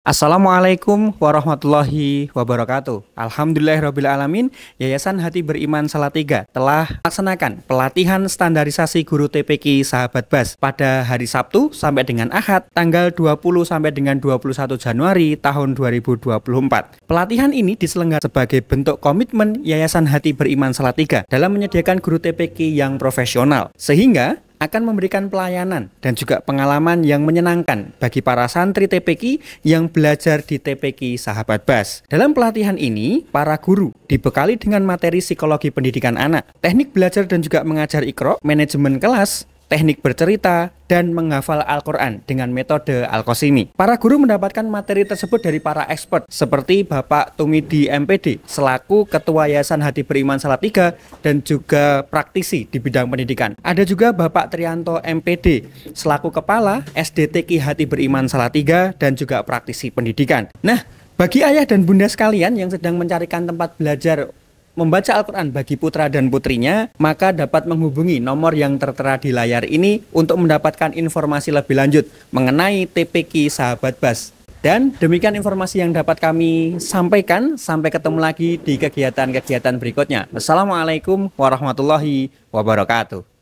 Assalamualaikum warahmatullahi wabarakatuh Alhamdulillahirobbilalamin. Yayasan Hati Beriman Salatiga telah melaksanakan pelatihan standarisasi guru TPQ Sahabat Bas pada hari Sabtu sampai dengan Ahad tanggal 20 sampai dengan 21 Januari tahun 2024 Pelatihan ini diselenggarakan sebagai bentuk komitmen Yayasan Hati Beriman Salatiga dalam menyediakan guru TPQ yang profesional sehingga akan memberikan pelayanan dan juga pengalaman yang menyenangkan bagi para santri TPQ yang belajar di TPQ Sahabat Bas. Dalam pelatihan ini, para guru dibekali dengan materi psikologi pendidikan anak, teknik belajar dan juga mengajar ikro, manajemen kelas, teknik bercerita, dan menghafal Al-Quran dengan metode Al-Qasimi. Para guru mendapatkan materi tersebut dari para expert seperti Bapak Tumidi MPD selaku Ketua Yayasan Hati Beriman Salatiga dan juga praktisi di bidang pendidikan. Ada juga Bapak Trianto MPD selaku Kepala SDTK Hati Beriman Salatiga dan juga praktisi pendidikan. Nah, bagi ayah dan bunda sekalian yang sedang mencarikan tempat belajar membaca Al-Quran bagi putra dan putrinya, maka dapat menghubungi nomor yang tertera di layar ini untuk mendapatkan informasi lebih lanjut mengenai TPQ Sahabat Bas. Dan demikian informasi yang dapat kami sampaikan. Sampai ketemu lagi di kegiatan-kegiatan berikutnya. Assalamualaikum warahmatullahi wabarakatuh.